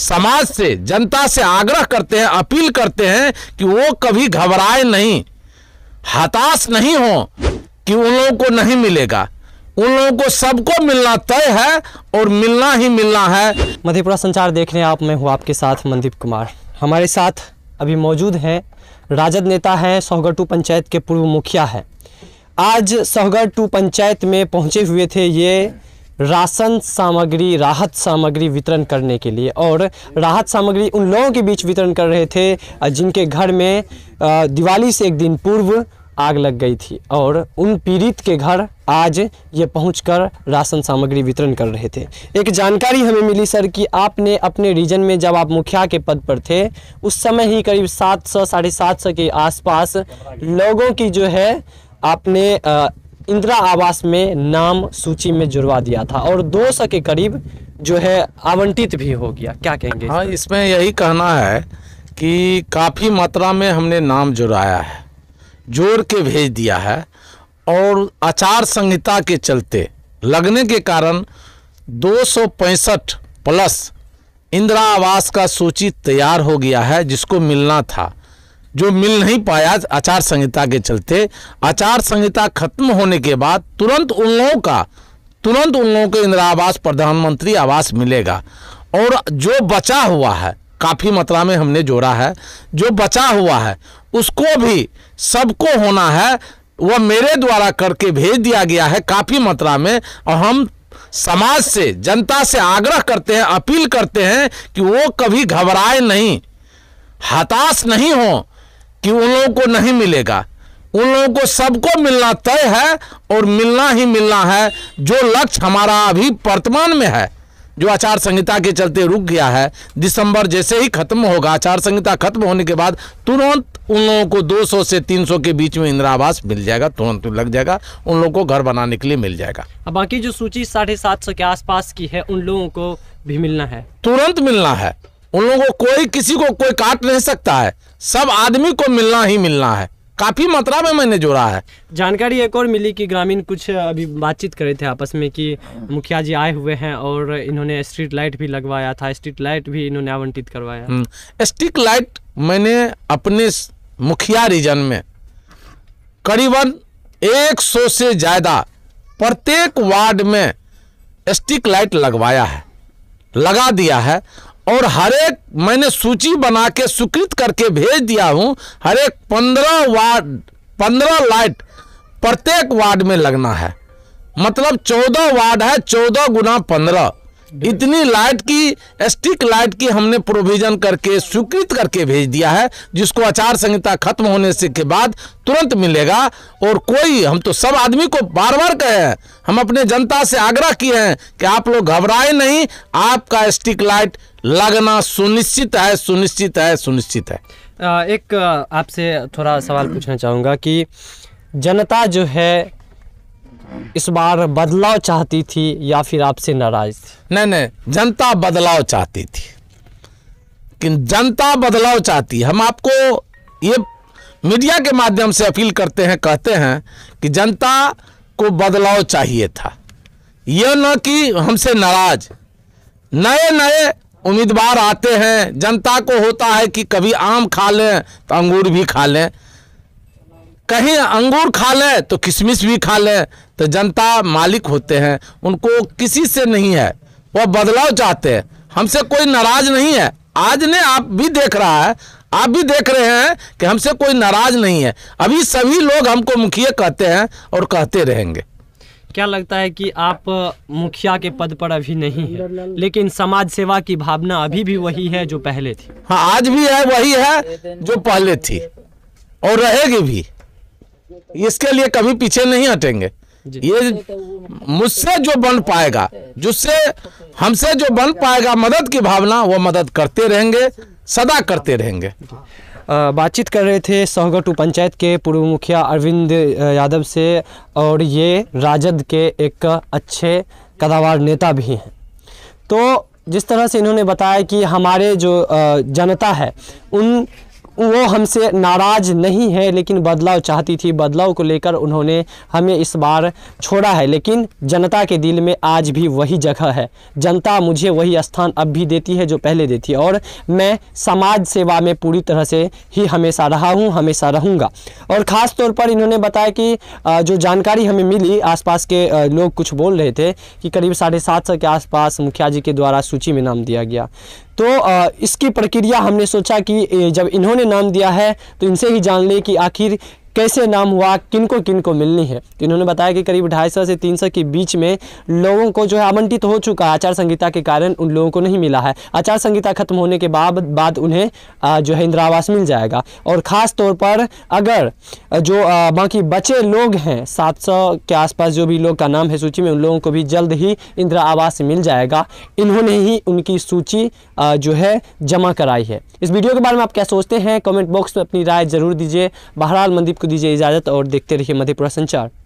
समाज से जनता से आग्रह करते हैं अपील करते हैं कि वो कभी घबराए नहीं हताश नहीं हो कि उन लोगों को नहीं मिलेगा उन लोगों को सबको मिलना तय है और मिलना ही मिलना है मधेपुरा संचार देखने आप मैं हूँ आपके साथ मनदीप कुमार हमारे साथ अभी मौजूद हैं राजद नेता हैं सोहगटू पंचायत के पूर्व मुखिया हैं आज सोहगढ़ टू पंचायत में पहुंचे हुए थे ये राशन सामग्री राहत सामग्री वितरण करने के लिए और राहत सामग्री उन लोगों के बीच वितरण कर रहे थे जिनके घर में दिवाली से एक दिन पूर्व आग लग गई थी और उन पीड़ित के घर आज ये पहुंचकर राशन सामग्री वितरण कर रहे थे एक जानकारी हमें मिली सर कि आपने अपने रीजन में जब आप मुखिया के पद पर थे उस समय ही करीब सात सौ साढ़े सात सौ के आसपास लोगों की जो है आपने इंदिरा आवास में नाम सूची में जुड़वा दिया था और दो सौ के करीब जो है आवंटित भी हो गया क्या कहेंगे हाँ इसमें यही कहना है कि काफ़ी मात्रा में हमने नाम जुड़ाया है जोड़ के भेज दिया है और आचार संहिता के चलते लगने के कारण दो प्लस इंदिरा आवास का सूची तैयार हो गया है जिसको मिलना था जो मिल नहीं पाया आचार संहिता के चलते आचार संहिता खत्म होने के बाद तुरंत उन लोगों का तुरंत उन लोगों को इंदिरा आवास प्रधानमंत्री आवास मिलेगा और जो बचा हुआ है काफ़ी मात्रा में हमने जोड़ा है जो बचा हुआ है उसको भी सबको होना है वह मेरे द्वारा करके भेज दिया गया है काफ़ी मात्रा में और हम समाज से जनता से आग्रह करते हैं अपील करते हैं कि वो कभी घबराए नहीं हताश नहीं हों कि उन लोगों को नहीं मिलेगा उन लोगों को सबको मिलना तय है और मिलना ही मिलना है जो लक्ष्य हमारा अभी वर्तमान में है जो आचार संहिता के चलते रुक गया है दिसंबर जैसे ही खत्म होगा आचार संहिता खत्म होने के बाद तुरंत उन लोगों को 200 से 300 के बीच में इंदिरा आवास मिल जाएगा तुरंत लग जाएगा उन लोगों को घर बनाने के लिए मिल जाएगा बाकी जो सूची साढ़े सात सौ के आसपास की है उन लोगों को भी मिलना है तुरंत मिलना है उन लोगों को कोई किसी को कोई काट नहीं सकता है सब आदमी को मिलना ही मिलना है काफी मात्रा में मैंने जोड़ा है जानकारी एक और मिली कि ग्रामीण कुछ अभी बातचीत कर रहे थे आपस में कि मुखिया जी आए हुए हैं और इन्होंने स्ट्रीट लाइट भी लगवाया था स्ट्रीट लाइट भी इन्होंने आवंटित करवाया हम्म, स्ट्रीट लाइट मैंने अपने मुखिया रीजन में करीबन 100 से ज़्यादा प्रत्येक वार्ड में स्टिक लाइट लगवाया है लगा दिया है और हर एक मैंने सूची बना के स्वीकृत करके भेज दिया हूँ हर एक पंद्रह वार्ड पंद्रह लाइट प्रत्येक वार्ड में लगना है मतलब चौदह वार्ड है चौदह गुना पंद्रह इतनी लाइट की स्टिक लाइट की हमने प्रोविजन करके स्वीकृत करके भेज दिया है जिसको आचार संहिता खत्म होने से के बाद तुरंत मिलेगा और कोई हम तो सब आदमी को बार बार कहे हैं हम अपने जनता से आग्रह किए हैं कि आप लोग घबराए नहीं आपका स्टिक लाइट लगना सुनिश्चित है सुनिश्चित है सुनिश्चित है एक आपसे थोड़ा सवाल पूछना चाहूँगा कि जनता जो है इस बार बदलाव चाहती थी या फिर आपसे नाराज थी नहीं नहीं जनता बदलाव चाहती थी कि जनता बदलाव चाहती हम आपको ये मीडिया के माध्यम से अपील करते हैं कहते हैं कि जनता को बदलाव चाहिए था यह न कि हमसे नाराज नए नए उम्मीदवार आते हैं जनता को होता है कि कभी आम खा लें तो अंगूर भी खा लें कहीं अंगूर खा लें तो किशमिश भी खा लें तो जनता मालिक होते हैं उनको किसी से नहीं है वह बदलाव चाहते हैं हमसे कोई नाराज नहीं है आज ने आप भी देख रहा है आप भी देख रहे हैं कि हमसे कोई नाराज नहीं है अभी सभी लोग हमको मुखिया कहते हैं और कहते रहेंगे क्या लगता है कि आप मुखिया के पद पर अभी नहीं है लेकिन समाज सेवा की भावना अभी भी वही है जो पहले थी हाँ आज भी है वही है जो पहले थी और रहेगी भी इसके लिए कभी पीछे नहीं हटेंगे ये मुझसे जो बन पाएगा जिससे हमसे जो बन पाएगा मदद की भावना वो मदद करते रहेंगे सदा करते रहेंगे बातचीत कर रहे थे सहगटू पंचायत के पूर्व मुखिया अरविंद यादव से और ये राजद के एक अच्छे कदावार नेता भी हैं तो जिस तरह से इन्होंने बताया कि हमारे जो जनता है उन वो हमसे नाराज़ नहीं है लेकिन बदलाव चाहती थी बदलाव को लेकर उन्होंने हमें इस बार छोड़ा है लेकिन जनता के दिल में आज भी वही जगह है जनता मुझे वही स्थान अब भी देती है जो पहले देती है और मैं समाज सेवा में पूरी तरह से ही हमेशा रहा हूँ हमेशा रहूँगा और ख़ास तौर पर इन्होंने बताया कि जो जानकारी हमें मिली आसपास के लोग कुछ बोल रहे थे कि करीब साढ़े सात सौ के आसपास मुखिया जी के द्वारा सूची में नाम दिया गया तो इसकी प्रक्रिया हमने सोचा कि जब इन्होंने नाम दिया है तो इनसे ही जान लें कि आखिर कैसे नाम हुआ किनको किनको किन को मिलनी है तो इन्होंने बताया कि करीब ढाई सौ से तीन सौ के बीच में लोगों को जो है आवंटित हो चुका है आचार संहिता के कारण उन लोगों को नहीं मिला है आचार संहिता खत्म होने के बाद बाद उन्हें जो है इंदिरा आवास मिल जाएगा और ख़ास तौर पर अगर जो बाकी बचे लोग हैं सात के आसपास जो भी लोग का नाम है सूची में उन लोगों को भी जल्द ही इंदिरा आवास मिल जाएगा इन्होंने ही उनकी सूची जो है जमा कराई है इस वीडियो के बारे में आप क्या सोचते हैं कमेंट बॉक्स में अपनी राय जरूर दीजिए बहरहाल मंदिर आपको दीजिए इजाज़त और देखते रहिए मधेपुरा संचार